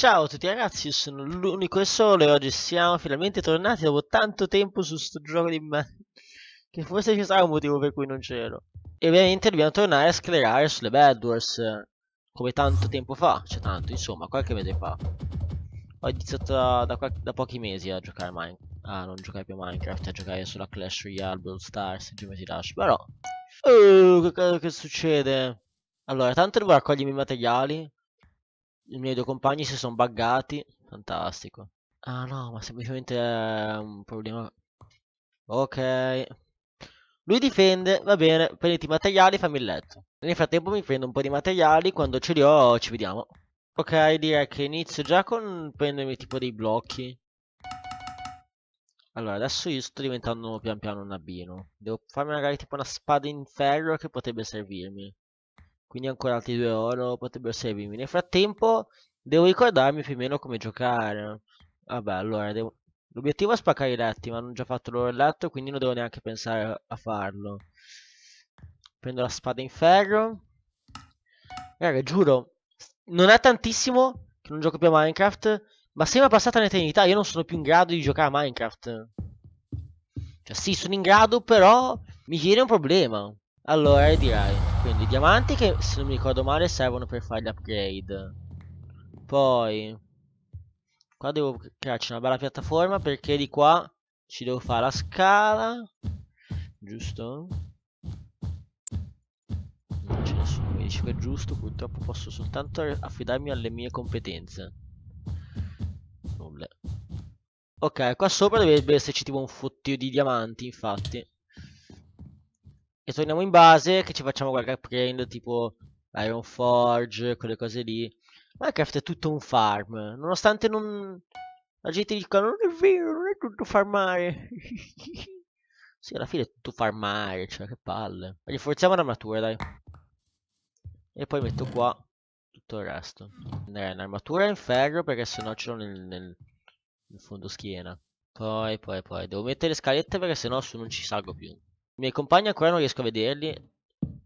Ciao a tutti ragazzi, io sono l'unico e solo e oggi siamo finalmente tornati dopo tanto tempo su questo gioco di me Che forse ci sarà un motivo per cui non c'ero E ovviamente dobbiamo tornare a sclerare sulle Bad Wars Come tanto tempo fa, cioè tanto insomma, qualche mese fa Ho iniziato da, da, da pochi mesi a giocare a Minecraft A non giocare più a Minecraft, a giocare solo a Clash Royale, Brawl Stars, Geometry Dash Però, uh, che, che succede? Allora, tanto devo raccogliermi i materiali i miei due compagni si sono buggati. Fantastico. Ah no, ma semplicemente è ehm, un problema. Ok. Lui difende, va bene, prenditi i materiali e fammi il letto. Nel frattempo mi prendo un po' di materiali, quando ce li ho ci vediamo. Ok, direi che inizio già con prendermi tipo dei blocchi. Allora, adesso io sto diventando pian piano un abino. Devo farmi magari tipo una spada in ferro che potrebbe servirmi quindi ancora altri due oro potrebbero servirmi nel frattempo devo ricordarmi più o meno come giocare vabbè allora devo... l'obiettivo è spaccare i letti ma non ho già fatto l'oro e letto quindi non devo neanche pensare a farlo prendo la spada in ferro raga giuro non è tantissimo che non gioco più a Minecraft ma sembra passata un'eternità io non sono più in grado di giocare a Minecraft cioè sì sono in grado però mi viene un problema allora direi, quindi diamanti che se non mi ricordo male servono per fare gli upgrade Poi, qua devo crearci una bella piattaforma perché di qua ci devo fare la scala, giusto? Non c'è nessuno mi dice che è giusto, purtroppo posso soltanto affidarmi alle mie competenze. Nulla. Ok, qua sopra dovrebbe esserci tipo un fottio di diamanti infatti e torniamo in base che ci facciamo qualche upgrade tipo Iron Forge, quelle cose lì. Minecraft è tutto un farm, nonostante non... la gente dica non è vero, non è tutto farmare. sì, alla fine è tutto farmare, cioè che palle. Rinforziamo l'armatura, dai. E poi metto qua tutto il resto. Eh, un'armatura in ferro perché sennò ce l'ho nel, nel, nel fondo schiena. Poi, poi, poi. Devo mettere le scalette perché sennò su non ci salgo più. I miei compagni ancora non riesco a vederli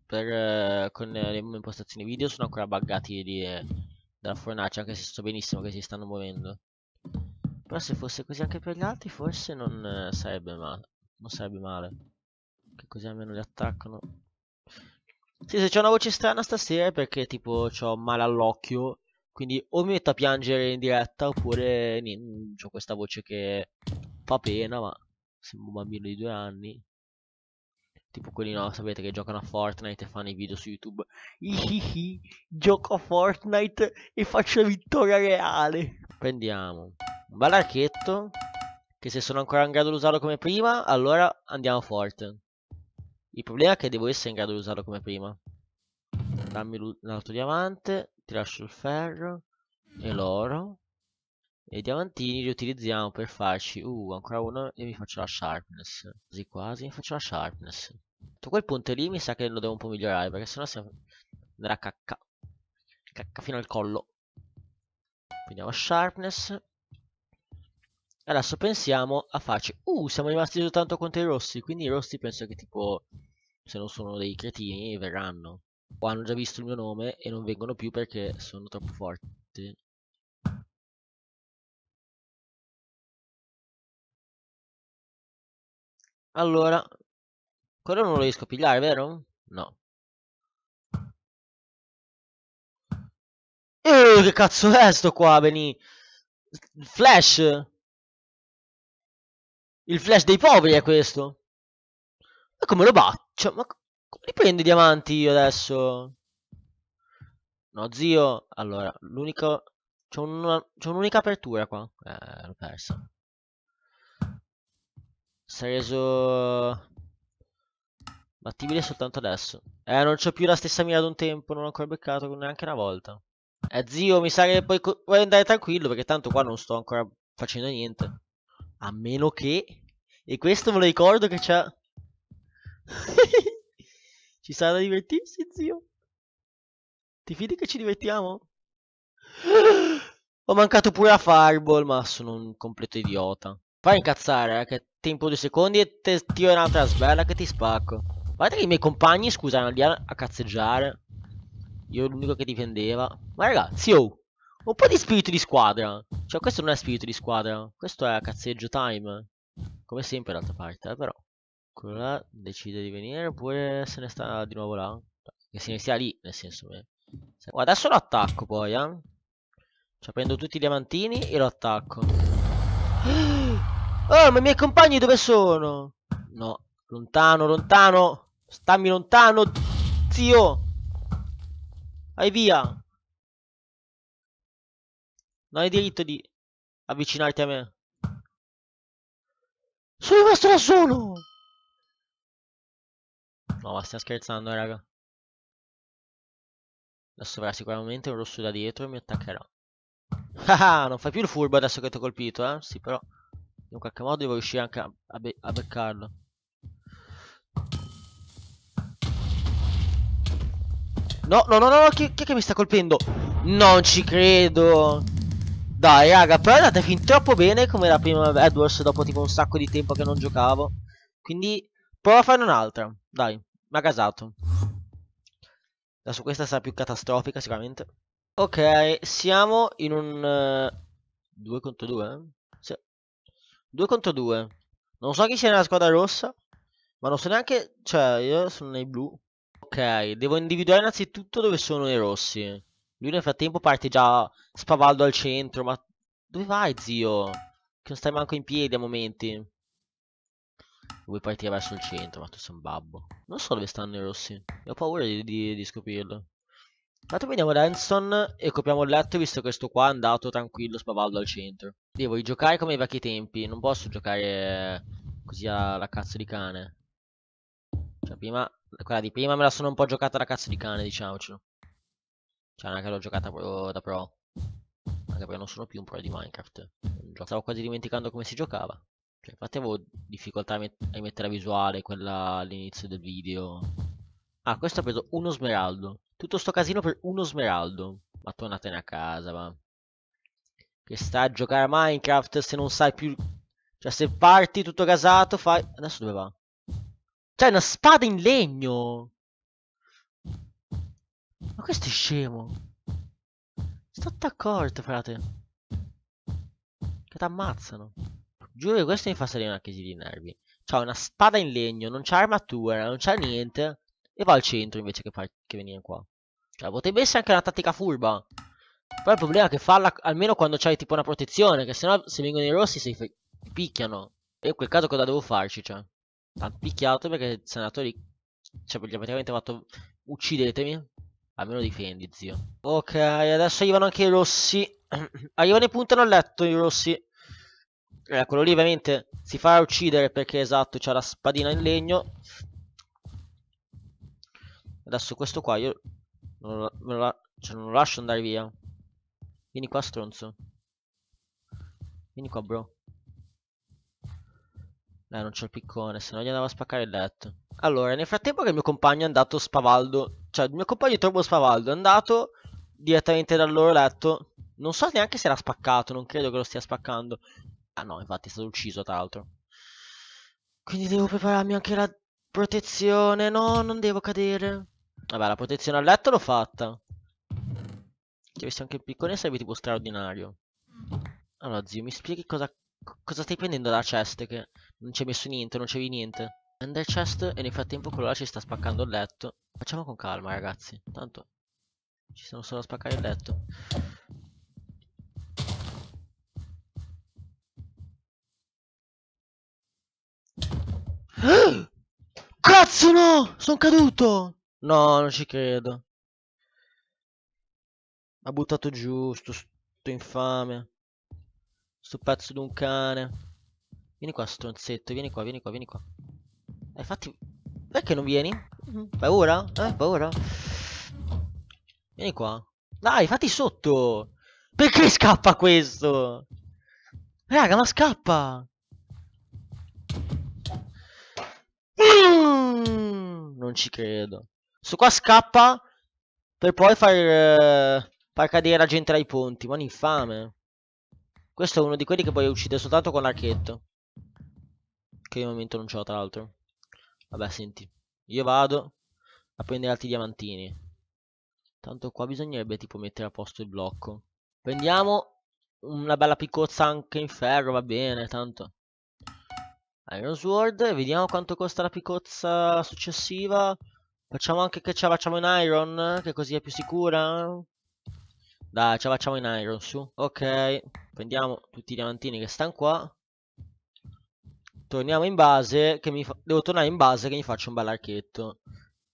per, eh, con eh, le impostazioni video sono ancora buggati lì eh, dalla fornace anche se so benissimo che si stanno muovendo però se fosse così anche per gli altri forse non eh, sarebbe male non sarebbe male che così almeno li attaccano sì se c'è una voce strana stasera è perché tipo ho male all'occhio quindi o mi metto a piangere in diretta oppure ho questa voce che fa pena ma sembra un bambino di due anni tipo quelli no, sapete che giocano a Fortnite e fanno i video su YouTube. Ihihi, gioco a Fortnite e faccio vittoria reale. Prendiamo un bel archetto, che se sono ancora in grado di usarlo come prima, allora andiamo forte. Il problema è che devo essere in grado di usarlo come prima. Dammi l'altro diamante, ti lascio il ferro e l'oro. E i diamantini li utilizziamo per farci, uh, ancora uno e mi faccio la sharpness. Così quasi mi faccio la sharpness. Tutto quel punto lì mi sa che lo devo un po' migliorare, perché sennò si siamo nella cacca. Cacca fino al collo. Prendiamo sharpness. Adesso pensiamo a farci... Uh, siamo rimasti soltanto contro i rossi, quindi i rossi penso che tipo... Se non sono dei cretini, verranno. O hanno già visto il mio nome e non vengono più perché sono troppo forti. Allora, quello non lo riesco a pigliare, vero? No. Eeeh, che cazzo è sto qua, Beni? Flash? Il flash dei poveri è questo? Ma come lo bacio? Ma come li prendo i diamanti io adesso? No, zio. Allora, l'unico... C'è un'unica un apertura qua. Eh, l'ho persa si è reso eh, battibile soltanto adesso. Eh, non c'ho più la stessa mira ad un tempo, non ho ancora beccato neanche una volta. Eh, zio, mi sa che puoi, puoi andare tranquillo, perché tanto qua non sto ancora facendo niente. A meno che... E questo me lo ricordo che c'ha... ci sarà da divertirsi, zio. Ti fidi che ci divertiamo? ho mancato pure la Fireball, ma sono un completo idiota. Fai incazzare, eh, che tempo due secondi e te tiro un'altra sberla che ti spacco. Guardate che i miei compagni, scusa, erano lì a, a cazzeggiare. Io l'unico che difendeva. Ma ragazzi, oh! Un po' di spirito di squadra. Cioè, questo non è spirito di squadra. Questo è cazzeggio time. Come sempre, d'altra parte, eh, però. Quello là decide di venire oppure se ne sta di nuovo là. Che se ne stia lì, nel senso. Eh. adesso lo attacco poi, eh. Cioè, prendo tutti i diamantini e lo attacco. Oh, ma i miei compagni dove sono? No, lontano, lontano. Stammi lontano, zio. Vai via. Non hai diritto di avvicinarti a me. Sono rimasto da solo. No, ma stiamo scherzando, eh, raga. Adesso avrà sicuramente un rosso da dietro e mi attaccherà. Ah, non fai più il furbo adesso che ti ho colpito, eh? Sì, però in qualche modo devo riuscire anche a, a, be a beccarlo no no no no chi, chi è che mi sta colpendo non ci credo dai raga però è andata fin troppo bene come la prima Edwards dopo tipo un sacco di tempo che non giocavo quindi provo a fare un'altra dai ma casato la su questa sarà più catastrofica sicuramente ok siamo in un uh, eh, 2 contro 2 2 contro 2. Non so chi sia nella squadra rossa, ma non so neanche... Cioè, io sono nei blu. Ok, devo individuare innanzitutto dove sono i rossi. Lui nel frattempo parte già spavaldo al centro, ma... Dove vai, zio? Che non stai manco in piedi a momenti. Vuoi partire verso il centro, ma tu sei un babbo. Non so dove stanno i rossi. E ho paura di, di, di scoprirlo. Intanto vediamo Ranson e copriamo il letto visto che questo qua è andato tranquillo spavaldo al centro. Devo giocare come ai vecchi tempi, non posso giocare così alla cazzo di cane. Cioè prima, quella di prima me la sono un po' giocata alla cazzo di cane, diciamocelo. Cioè non è che l'ho giocata proprio da pro. Anche perché non sono più un pro di Minecraft. Stavo quasi dimenticando come si giocava. Cioè, infatti avevo difficoltà a, met a mettere la visuale, quella all'inizio del video. Ah, questo ha preso uno smeraldo. Tutto sto casino per uno smeraldo. Ma tornatene a casa, va. Che sta a giocare a Minecraft se non sai più... Cioè, se parti tutto casato, fai... Adesso dove va? C'è una spada in legno! Ma questo è scemo. Sto d'accordo, frate. Che t'ammazzano. Giuro che questo mi fa salire una crisi di nervi. C'ha una spada in legno, non c'ha armatura, non c'ha niente. E va al centro invece che, che venire qua. Cioè, potrebbe essere anche una tattica furba. Però il problema è che falla almeno quando c'hai tipo una protezione, che sennò se vengono i rossi si picchiano. E in quel caso cosa devo farci, cioè? T'hanno picchiato perché il senatore Cioè, gli ha praticamente fatto... Uccidetemi. Almeno difendi, zio. Ok, adesso arrivano anche i rossi. arrivano e puntano a letto i rossi. Eccolo eh, lì ovviamente si farà uccidere perché esatto c'ha la spadina in legno. Adesso questo qua io non lo, la, cioè, non lo lascio andare via. Vieni qua, stronzo. Vieni qua, bro. Eh, non c'è il piccone, se no gli andava a spaccare il letto. Allora, nel frattempo che il mio compagno è andato spavaldo, cioè il mio compagno Turbo Spavaldo è andato direttamente dal loro letto. Non so neanche se l'ha spaccato, non credo che lo stia spaccando. Ah no, infatti è stato ucciso tra l'altro. Quindi devo prepararmi anche la protezione, no, non devo cadere. Vabbè, la protezione a letto l'ho fatta. Ti avessi anche il piccone sarebbe tipo straordinario. Allora, zio, mi spieghi cosa, cosa stai prendendo dalla chest che non ci hai messo niente, non c'avevi niente. Ender chest e nel frattempo quello là ci sta spaccando il letto. Facciamo con calma, ragazzi. Tanto ci sono solo a spaccare il letto. Cazzo no! Sono caduto! No, non ci credo. Ha buttato giù, sto, sto infame. Sto pezzo di un cane. Vieni qua, stronzetto, vieni qua, vieni qua, vieni qua. E eh, infatti... Perché non vieni? Mm-hmm. Paura? Eh, paura? Vieni qua. Dai, fatti sotto! Perché scappa questo? Raga, ma scappa! Mm, non ci credo. Questo qua scappa per poi far, eh, far cadere la gente dai ponti. Ma un infame. Questo è uno di quelli che puoi uccidere soltanto con l'archetto. Che io al momento non ce l'ho, tra l'altro. Vabbè, senti. Io vado a prendere altri diamantini. Tanto qua bisognerebbe tipo mettere a posto il blocco. Prendiamo una bella piccozza anche in ferro, va bene, tanto. Iron Sword, vediamo quanto costa la piccozza successiva. Facciamo anche che ce la facciamo in iron, che così è più sicura. Dai, ce la facciamo in iron, su. Ok, prendiamo tutti i diamantini che stanno qua. Torniamo in base, che mi fa... devo tornare in base che mi faccio un bel archetto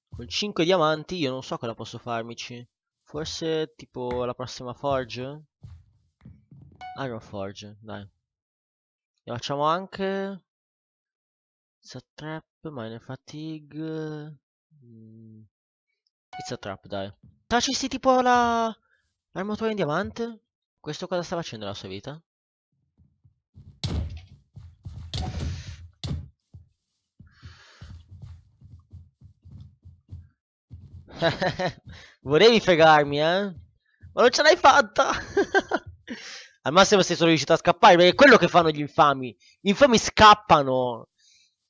Con 5 diamanti io non so cosa posso farmici. Forse tipo la prossima forge? Iron forge, dai. E facciamo anche... trap, mine fatigue... Mm. It's a trap, dai. Tacisti tipo la... L'armatore in diamante? Questo cosa sta facendo la sua vita? Volevi fregarmi, eh? Ma non ce l'hai fatta! Al massimo sei solo riuscito a scappare, perché è quello che fanno gli infami. Gli infami scappano.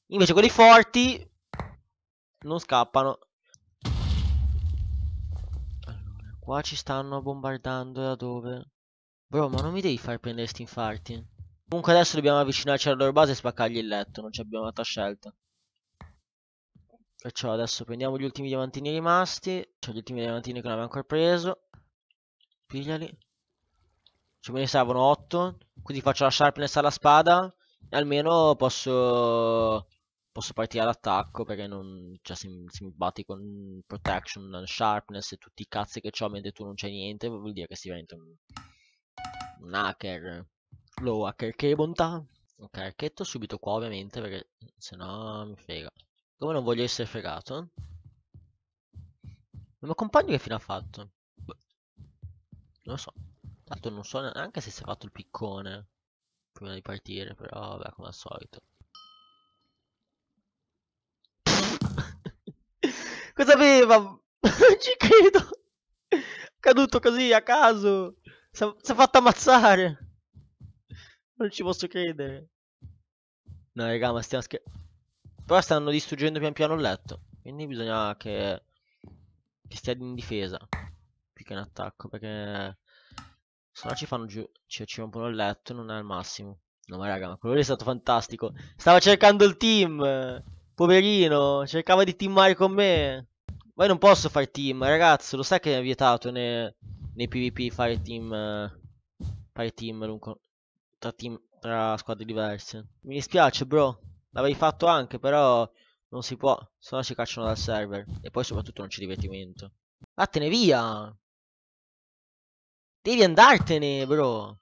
Invece quelli forti non scappano. Allora, qua ci stanno bombardando da dove? Bro, ma non mi devi far prendere sti infarti. Comunque adesso dobbiamo avvicinarci alla loro base e spaccargli il letto, non ci abbiamo altra scelta. Perciò adesso prendiamo gli ultimi diamantini rimasti. Cioè gli ultimi diamantini che non abbiamo ancora preso. Pigliali. Cioè me ne servono 8. Quindi faccio la sharpness alla spada. E almeno posso posso partire all'attacco perché non, cioè, se, se mi batti con protection, sharpness e tutti i cazzi che ho mentre tu non c'è niente, vuol dire che si diventa un, un hacker. Lo hacker che bontà. Ok, archetto subito qua ovviamente perché se no mi frega. Come non voglio essere fregato? Il mio compagno che fine ha fatto? Boh. non lo so. Tanto non so neanche se si è fatto il piccone prima di partire, però vabbè come al solito. Cosa aveva? Non ci credo. Caduto così a caso. Si è fatto ammazzare. Non ci posso credere. No, raga, ma stiamo scherzando. Però stanno distruggendo pian piano il letto. Quindi bisogna che... Che stia in difesa. Più che in attacco, perché... Se no ci fanno giù... ci rompono il letto, non è al massimo. No, ma raga, ma quello lì è stato fantastico. Stava cercando il team. Poverino, cercava di teamare con me. Ma io non posso fare team, ragazzo, lo sai che è vietato nei, nei PvP fare team... Fare team, dunque, tra team tra squadre diverse. Mi dispiace, bro. L'avrei fatto anche, però non si può, se no ci cacciano dal server. E poi soprattutto non c'è divertimento. Vattene via! Devi andartene, bro!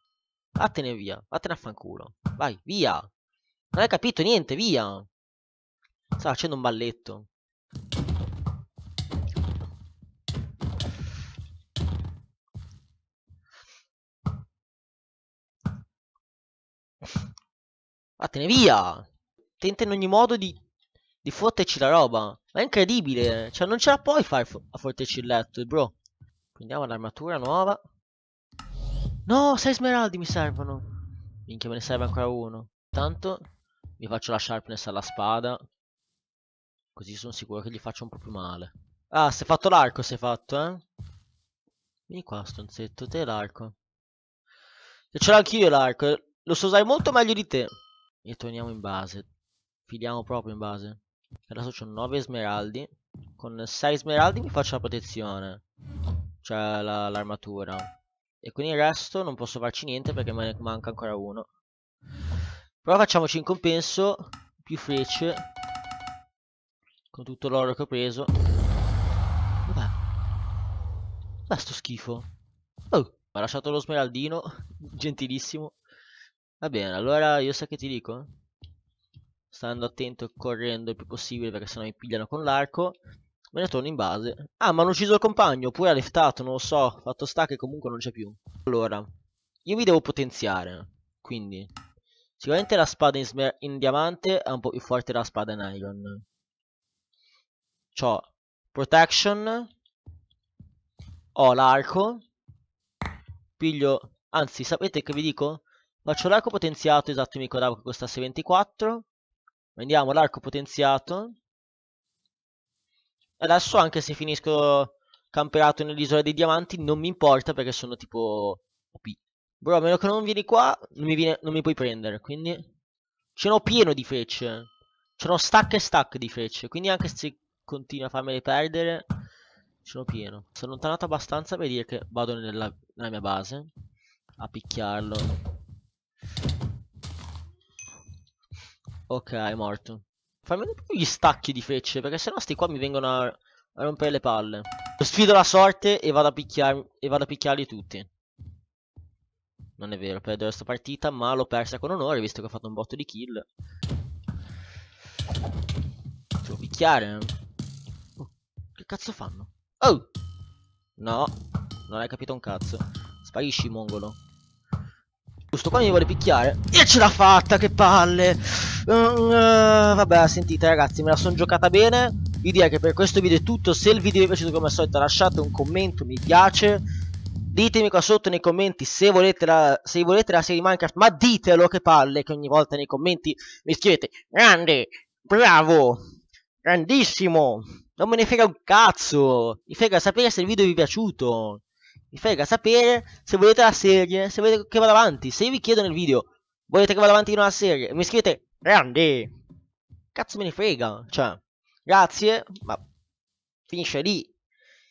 Vattene via, vattene a fanculo. Vai, via! Non hai capito niente, via! Sta facendo un balletto. Vattene via! Tenta in ogni modo di, di fotterci la roba. Ma è incredibile. Cioè, non ce la puoi fare a fotterci il letto, bro. Prendiamo l'armatura nuova. No, 6 smeraldi mi servono. Minchia, me ne serve ancora uno. Tanto mi faccio la sharpness alla spada. Così sono sicuro che gli faccio un po' più male. Ah, si è fatto l'arco, si è fatto, eh? Vieni qua, stronzetto, te l'arco. Se ce l'ho anch'io l'arco. Eh. Lo so usare molto meglio di te. E torniamo in base. Filiamo proprio in base. Adesso ho 9 smeraldi. Con 6 smeraldi mi faccio la protezione. Cioè l'armatura. La, e con il resto non posso farci niente perché me ne manca ancora uno. Però facciamoci in compenso più frecce con tutto l'oro che ho preso. Dov'è? Dov'è sto schifo? Oh, mi ha lasciato lo smeraldino. Gentilissimo. Va bene, allora io sa che ti dico. Stando attento e correndo il più possibile perché sennò mi pigliano con l'arco. Me ne torno in base. Ah, ma hanno ucciso il compagno, oppure ha leftato, non lo so. Fatto sta che comunque non c'è più. Allora, io mi devo potenziare. Quindi, sicuramente la spada in, in diamante è un po' più forte della spada in iron ho protection, ho l'arco, piglio, anzi sapete che vi dico? Faccio l'arco potenziato, esatto mi ricordavo che costasse 24, vendiamo l'arco potenziato, adesso anche se finisco camperato nell'isola dei diamanti non mi importa perché sono tipo OP. Bro, a meno che non vieni qua, non mi, viene, non mi puoi prendere, quindi... Ce n'ho pieno di frecce. Ce n'ho stack e stack di frecce, quindi anche se continua a farmele perdere, sono pieno. Sono allontanato abbastanza per dire che vado nella, nella mia base a picchiarlo. Ok, è morto. Fammi un po' gli stacchi di frecce, perché sennò sti qua mi vengono a, a rompere le palle. Sfido la sorte e vado a, picchiar e vado a picchiarli tutti. Non è vero, perdo questa partita, ma l'ho persa con onore, visto che ho fatto un botto di kill. Devo picchiare. Eh cazzo fanno? Oh! No, non hai capito un cazzo. Sparisci, mongolo. Giusto, qua mi vuole picchiare. E ce l'ha fatta, che palle! Uh, uh, vabbè, sentite ragazzi, me la sono giocata bene. Vi direi che per questo video è tutto. Se il video vi è piaciuto come al solito lasciate un commento, mi piace. Ditemi qua sotto nei commenti se volete la, se volete la serie Minecraft, ma ditelo che palle che ogni volta nei commenti mi scrivete grande, bravo, grandissimo. Non me ne frega un cazzo. Mi frega sapere se il video vi è piaciuto. Mi frega sapere se volete la serie, se volete che vada avanti. Se io vi chiedo nel video, volete che vada avanti in una serie, mi scrivete grande! Cazzo me ne frega. Cioè, grazie, ma finisce lì.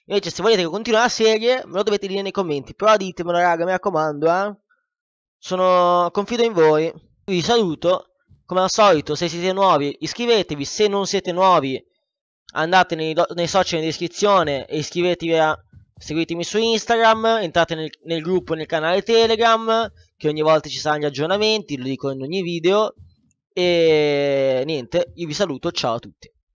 Invece se volete che continui la serie, me lo dovete dire nei commenti. Però ditemelo raga, mi raccomando, eh. Sono confido in voi. Vi saluto. Come al solito, se siete nuovi, iscrivetevi. Se non siete nuovi, andate nei, nei social in descrizione e iscrivetevi a seguitemi su Instagram, entrate nel, nel gruppo e nel canale Telegram, che ogni volta ci saranno gli aggiornamenti, lo dico in ogni video. E niente, io vi saluto, ciao a tutti.